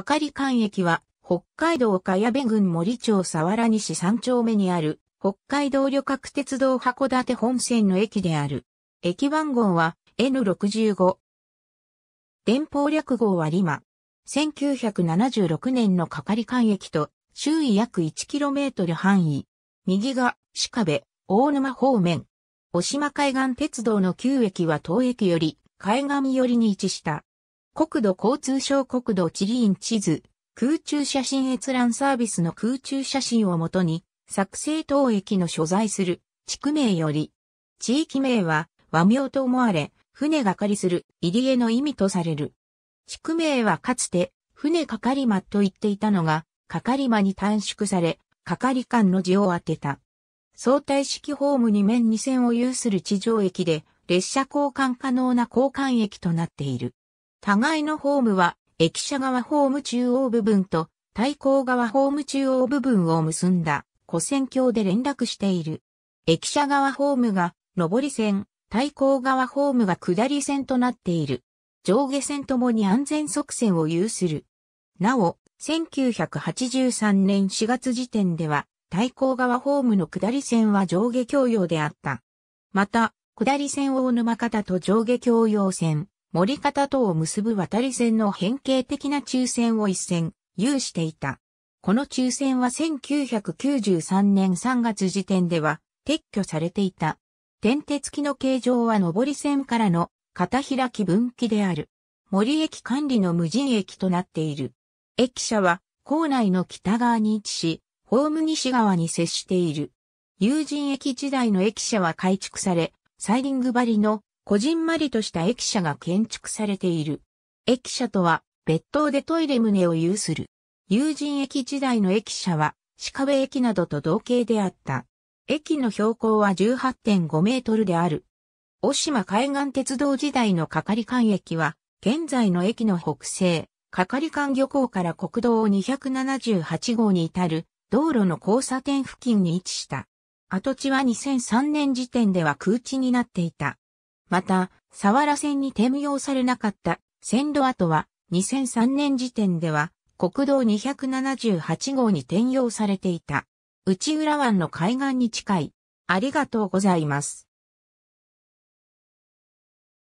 係官駅は、北海道茅部郡森町沢原西3丁目にある、北海道旅客鉄道函館本線の駅である。駅番号は N65。電報略号はリマ。1976年の係官駅と、周囲約 1km 範囲。右が、鹿部、大沼方面。渡島海岸鉄道の旧駅は当駅より、海岸寄りに位置した。国土交通省国土地理院地図、空中写真閲覧サービスの空中写真をもとに、作成等駅の所在する地区名より、地域名は和名と思われ、船がかりする入り江の意味とされる。地区名はかつて、船かかり間と言っていたのが、かかり間に短縮され、かかり間の字を当てた。相対式ホームに面2線を有する地上駅で、列車交換可能な交換駅となっている。互いのホームは、駅舎側ホーム中央部分と、対向側ホーム中央部分を結んだ、古線橋で連絡している。駅舎側ホームが、上り線、対向側ホームが下り線となっている。上下線ともに安全側線を有する。なお、1983年4月時点では、対向側ホームの下り線は上下共用であった。また、下り線大沼方と上下共用線、森方とを結ぶ渡り線の変形的な抽選を一線、有していた。この抽選は1993年3月時点では撤去されていた。点手付きの形状は上り線からの片開き分岐である。森駅管理の無人駅となっている。駅舎は構内の北側に位置し、ホーム西側に接している。友人駅時代の駅舎は改築され、サイリング張りのこじんまりとした駅舎が建築されている。駅舎とは、別棟でトイレ棟を有する。友人駅時代の駅舎は、鹿部駅などと同型であった。駅の標高は18.5メートルである。大島海岸鉄道時代の係館駅は、現在の駅の北西、係館漁港から国道278号に至る道路の交差点付近に位置した。跡地は2003年時点では空地になっていた。また、佐原線に転用されなかった線路跡は2003年時点では国道278号に転用されていた。内浦湾の海岸に近い。ありがとうございます。